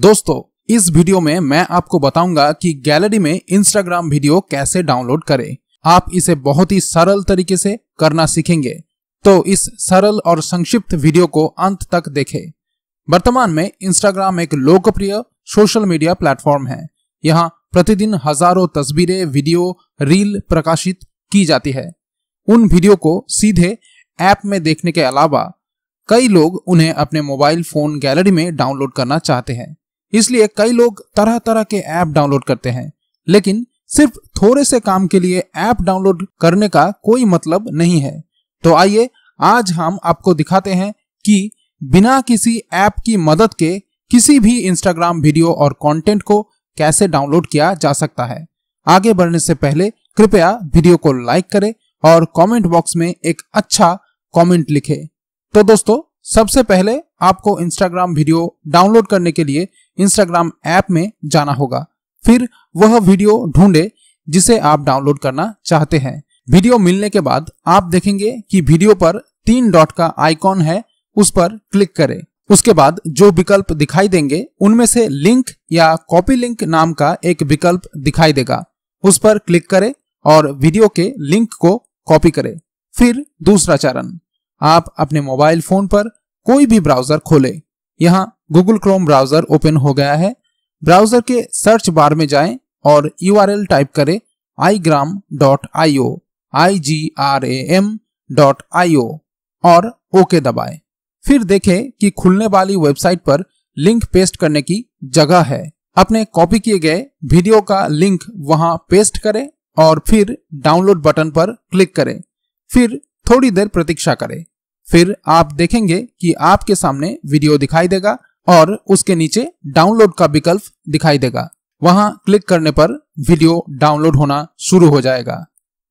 दोस्तों इस वीडियो में मैं आपको बताऊंगा कि गैलरी में इंस्टाग्राम वीडियो कैसे डाउनलोड करें आप इसे बहुत ही सरल तरीके से करना सीखेंगे तो इस सरल और संक्षिप्त वीडियो को अंत तक देखें वर्तमान में इंस्टाग्राम एक लोकप्रिय सोशल मीडिया प्लेटफॉर्म है यहाँ प्रतिदिन हजारों तस्वीरें वीडियो रील प्रकाशित की जाती है उन वीडियो को सीधे ऐप में देखने के अलावा कई लोग उन्हें अपने मोबाइल फोन गैलरी में डाउनलोड करना चाहते हैं इसलिए कई लोग तरह तरह के ऐप डाउनलोड करते हैं लेकिन सिर्फ थोड़े से काम के लिए ऐप डाउनलोड करने का कोई मतलब नहीं है तो आइए आज हम आपको दिखाते हैं कि बिना किसी ऐप की मदद के किसी भी इंस्टाग्राम वीडियो और कंटेंट को कैसे डाउनलोड किया जा सकता है आगे बढ़ने से पहले कृपया वीडियो को लाइक करें और कमेंट बॉक्स में एक अच्छा कमेंट लिखें। तो दोस्तों सबसे पहले आपको इंस्टाग्राम वीडियो डाउनलोड करने के लिए इंस्टाग्राम ऐप में जाना होगा फिर वह वीडियो ढूंढे जिसे आप डाउनलोड करना चाहते हैं वीडियो मिलने के बाद आप देखेंगे कि वीडियो पर तीन डॉट का आइकॉन है उस पर क्लिक करें उसके बाद जो विकल्प दिखाई देंगे उनमें से लिंक या कॉपी लिंक नाम का एक विकल्प दिखाई देगा उस पर क्लिक करें और वीडियो के लिंक को कॉपी करें फिर दूसरा चरण आप अपने मोबाइल फोन पर कोई भी ब्राउजर खोले यहाँ गूगल क्रोम ब्राउजर ओपन हो गया है ब्राउजर के सर्च बार में जाएं और यू टाइप करें igram.io dot I O I G R A M dot I O और ओके दबाएं। फिर देखें कि खुलने वाली वेबसाइट पर लिंक पेस्ट करने की जगह है अपने कॉपी किए गए वीडियो का लिंक वहां पेस्ट करें और फिर डाउनलोड बटन पर क्लिक करें फिर थोड़ी देर प्रतीक्षा करें फिर आप देखेंगे कि आपके सामने वीडियो दिखाई देगा और उसके नीचे डाउनलोड का विकल्प दिखाई देगा वहां क्लिक करने पर वीडियो डाउनलोड होना शुरू हो जाएगा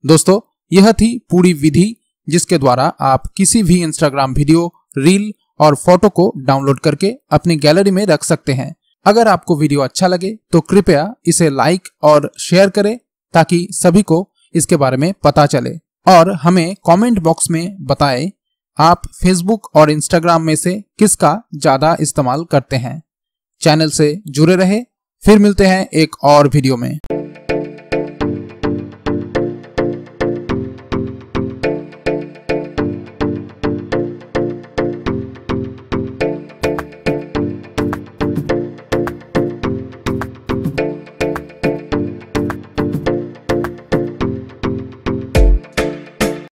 दोस्तों यह थी पूरी विधि जिसके द्वारा आप किसी भी इंस्टाग्राम वीडियो रील और फोटो को डाउनलोड करके अपनी गैलरी में रख सकते हैं अगर आपको वीडियो अच्छा लगे तो कृपया इसे लाइक और शेयर करें ताकि सभी को इसके बारे में पता चले और हमें कमेंट बॉक्स में बताएं आप फेसबुक और इंस्टाग्राम में से किसका ज्यादा इस्तेमाल करते हैं चैनल से जुड़े रहे फिर मिलते हैं एक और वीडियो में